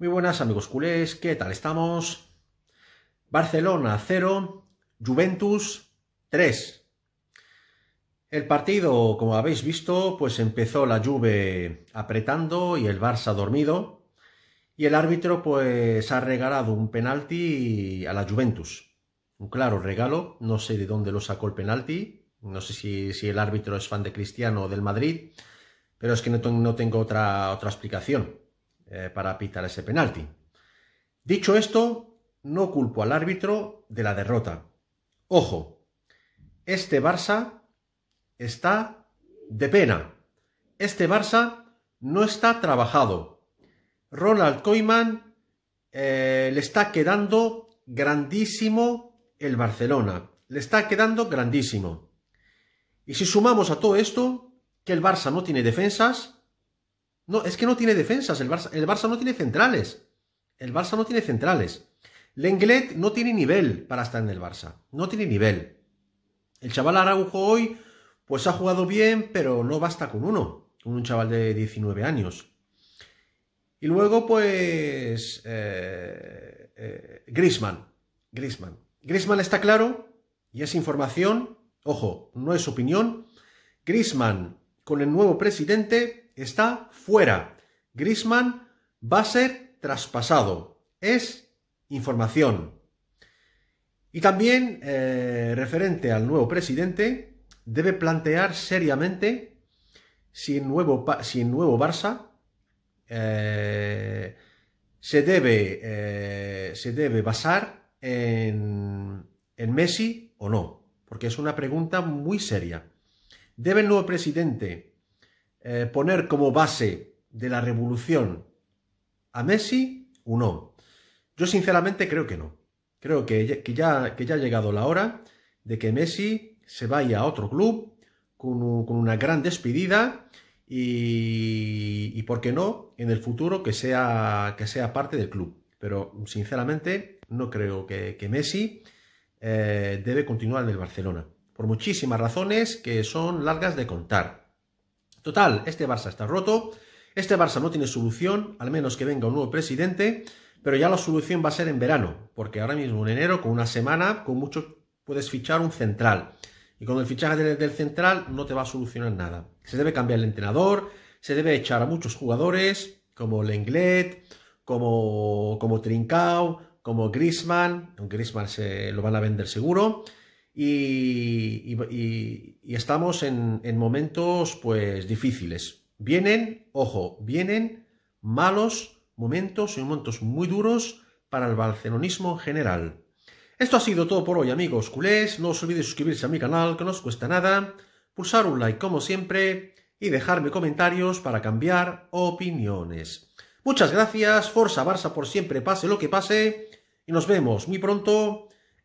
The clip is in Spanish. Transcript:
Muy buenas amigos culés, ¿qué tal estamos? Barcelona 0, Juventus 3. El partido, como habéis visto, pues empezó la Juve apretando y el Barça dormido. Y el árbitro pues ha regalado un penalti a la Juventus. Un claro regalo, no sé de dónde lo sacó el penalti. No sé si, el árbitro es fan de Cristiano o del Madrid, pero es que no, no tengo otra, otra explicación. Eh, para pitar ese penalti. Dicho esto, no culpo al árbitro de la derrota. Ojo, este Barça está de pena. Este Barça no está trabajado. Ronald Koeman eh, le está quedando grandísimo el Barcelona. Le está quedando grandísimo. Y si sumamos a todo esto que el Barça no tiene defensas, no, es que no tiene defensas. El Barça, no tiene centrales. El Barça no tiene centrales. Lenglet no tiene nivel para estar en el Barça. No tiene nivel. El chaval Araujo hoy, pues ha jugado bien, pero no basta con uno. Con un chaval de 19 años. Y luego, pues. Eh, eh, Grisman. Grisman. Grisman está claro, y es información. Ojo, no es opinión. Grisman, con el nuevo presidente, está fuera. Grisman va a ser traspasado. Es información. Y también, eh, referente al nuevo presidente, debe plantear seriamente si el nuevo, si nuevo Barça eh, se, debe, eh, se debe basar en, en Messi o no. Porque es una pregunta muy seria. ¿Debe el nuevo presidente eh, poner como base de la revolución a Messi o no? Yo sinceramente creo que no. Creo que, ya, que ya ha llegado la hora de que Messi se vaya a otro club con, una gran despedida y, ¿por qué no?, en el futuro que sea, que sea parte del club. Pero sinceramente no creo que, Messi eh, debe continuar en el Barcelona, por muchísimas razones que son largas de contar. Total, este Barça está roto, este Barça no tiene solución, al menos que venga un nuevo presidente, pero ya la solución va a ser en verano, porque ahora mismo en enero, con una semana, con mucho puedes fichar un central. Y con el fichaje del, central no te va a solucionar nada. Se debe cambiar el entrenador, se debe echar a muchos jugadores, como Lenglet, como, como Trincao, como Grisman. Grisman se lo van a vender seguro y, estamos en, momentos pues difíciles. Vienen, ojo, vienen malos momentos y momentos muy duros para el barcelonismo en general. Esto ha sido todo por hoy amigos culés, no os olvidéis suscribirse a mi canal que no os cuesta nada, pulsar un like como siempre y dejarme comentarios para cambiar opiniones. Muchas gracias, Forza Barça por siempre, pase lo que pase, y nos vemos muy pronto